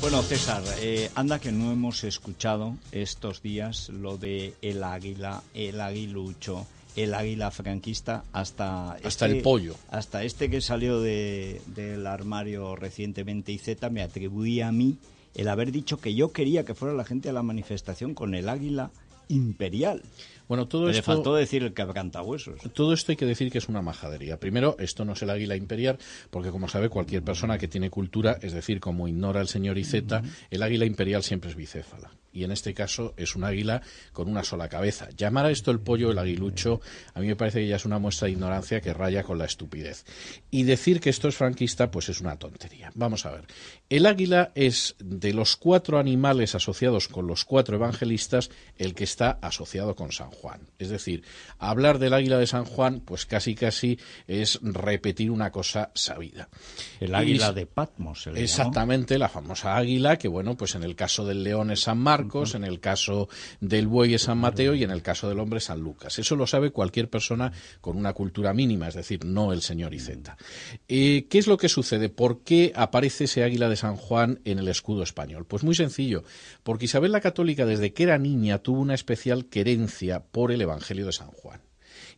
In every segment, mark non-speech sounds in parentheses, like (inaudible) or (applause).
Bueno, César, eh, anda que no hemos escuchado estos días lo de el águila, el águilucho, el águila franquista, hasta... Hasta este el pollo. Hasta este que salió del armario recientemente y Z me atribuía a mí el haber dicho que yo quería que fuera la gente a la manifestación con el águila imperial. Bueno, todo Le esto, faltó decir el huesos. Todo esto hay que decir que es una majadería. Primero, esto no es el águila imperial, porque como sabe cualquier persona que tiene cultura, es decir, como ignora el señor Iceta, el águila imperial siempre es bicéfala y en este caso es un águila con una sola cabeza. Llamar a esto el pollo, el aguilucho, a mí me parece que ya es una muestra de ignorancia que raya con la estupidez. Y decir que esto es franquista, pues es una tontería. Vamos a ver. El águila es de los cuatro animales asociados con los cuatro evangelistas el que está asociado con San Juan. Es decir, hablar del águila de San Juan, pues casi casi es repetir una cosa sabida. El águila de Patmos. exactamente, la famosa águila, que bueno, pues en el caso del león es San Marcos, en el caso del buey es San Mateo y en el caso del hombre es San Lucas. Eso lo sabe cualquier persona con una cultura mínima, es decir, no el señor mm. Iceta. Eh, ¿Qué es lo que sucede? ¿Por qué aparece ese águila de San Juan en el escudo español? Pues muy sencillo, porque Isabel la Católica desde que era niña tuvo una especial querencia por el Evangelio de San Juan.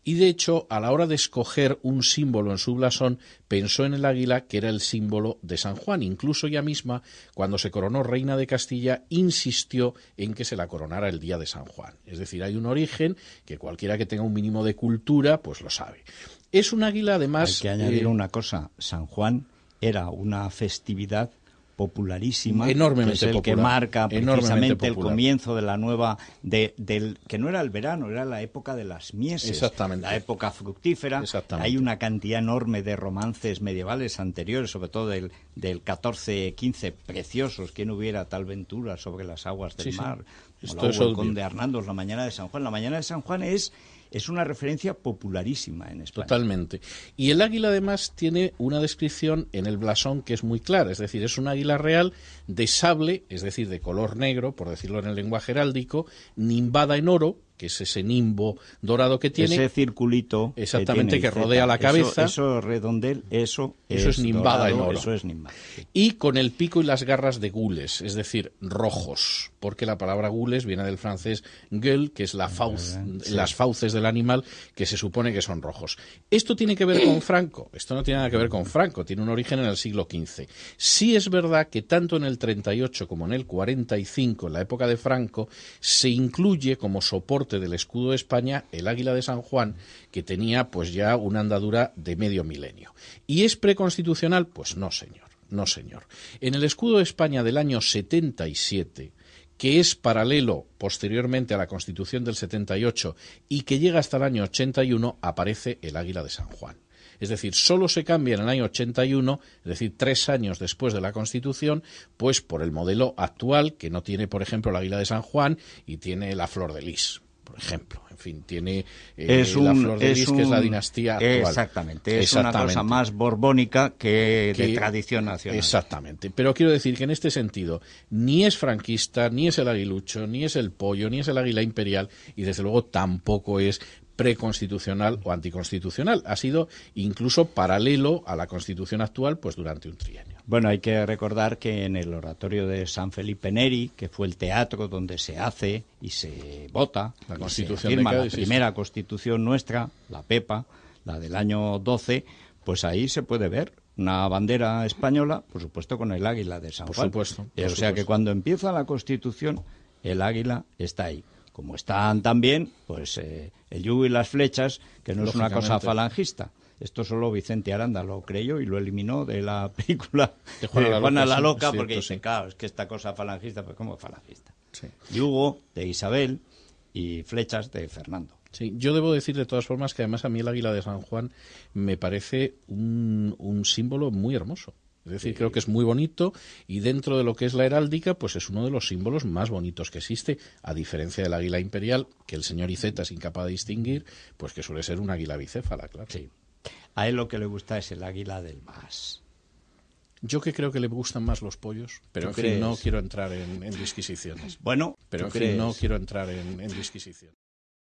Y de hecho, a la hora de escoger un símbolo en su blasón, pensó en el águila que era el símbolo de San Juan. Incluso ella misma, cuando se coronó reina de Castilla, insistió en que se la coronara el día de San Juan. Es decir, hay un origen que cualquiera que tenga un mínimo de cultura, pues lo sabe. Es un águila, además. Hay que añadir eh, una cosa: San Juan era una festividad popularísima, enormemente que es que marca precisamente el comienzo de la nueva de, del que no era el verano, era la época de las mieses, Exactamente. la época fructífera. Hay una cantidad enorme de romances medievales anteriores, sobre todo del, del 14-15, preciosos. ¿Quién hubiera tal ventura sobre las aguas del mar? Esto es el conde Hernando la mañana de San Juan. La mañana de San Juan es es una referencia popularísima en España. Totalmente. Y el águila además tiene una descripción en el blasón que es muy clara, es decir, es un águila real de sable, es decir, de color negro, por decirlo en el lenguaje heráldico, nimbada en oro, que es ese nimbo dorado que tiene. Ese circulito. Exactamente, que, rodea la cabeza. Eso, redondel, eso, eso es, nimbada en oro. Y con el pico y las garras de gules, es decir, rojos, porque la palabra gules viene del francés gueule, que es la fauce, las fauces del animal, que se supone que son rojos. Esto tiene que ver con Franco, esto no tiene nada que ver con Franco, tiene un origen en el siglo XV. ...si es verdad que tanto en el 38 como en el 45, en la época de Franco, se incluye como soporte del escudo de España el águila de San Juan, que tenía pues ya una andadura de medio milenio. ¿Y es preconstitucional? Pues no, señor, no, señor. En el escudo de España del año 77, que es paralelo posteriormente a la Constitución del 78 y que llega hasta el año 81, aparece el águila de San Juan. Es decir, solo se cambia en el año 81, es decir, tres años después de la Constitución, pues por el modelo actual que no tiene, por ejemplo, el águila de San Juan y tiene la flor de lis, ejemplo. En fin, tiene eh, la flor de es que es la dinastía actual. Exactamente, es una cosa más borbónica que, que, de tradición nacional. Exactamente, pero quiero decir que en este sentido ni es franquista, ni es el aguilucho, ni es el pollo, ni es el águila imperial y desde luego tampoco es preconstitucional o anticonstitucional. Ha sido incluso paralelo a la constitución actual pues durante un trienio. Bueno, hay que recordar que en el oratorio de San Felipe Neri, que fue el teatro donde se hace y se vota la, constitución la primera constitución nuestra, la PEPA, la del año 12, pues ahí se puede ver una bandera española, por supuesto con el águila de San por Supuesto, eh, o sea que cuando empieza la constitución, el águila está ahí como están también pues eh, el yugo y las flechas, que no es una cosa falangista, esto solo Vicente Aranda lo creyó y lo eliminó de la (laughs) película de Juana, la, Loca, porque dice, es que esta cosa falangista, pues ¿cómo falangista? Y Hugo de Isabel y Flechas de Fernando. Sí, yo debo decir de todas formas que además a mí el águila de San Juan me parece un, símbolo muy hermoso. Es decir, creo que es muy bonito y dentro de lo que es la heráldica, pues es uno de los símbolos más bonitos que existe, a diferencia del águila imperial, que el señor Iceta es incapaz de distinguir, pues que suele ser un águila bicéfala, claro. Sí. A él lo que le gusta es el águila del más. Yo que creo que le gustan más los pollos, pero no quiero entrar en, disquisiciones. Bueno, pero no quiero entrar en, en disquisiciones.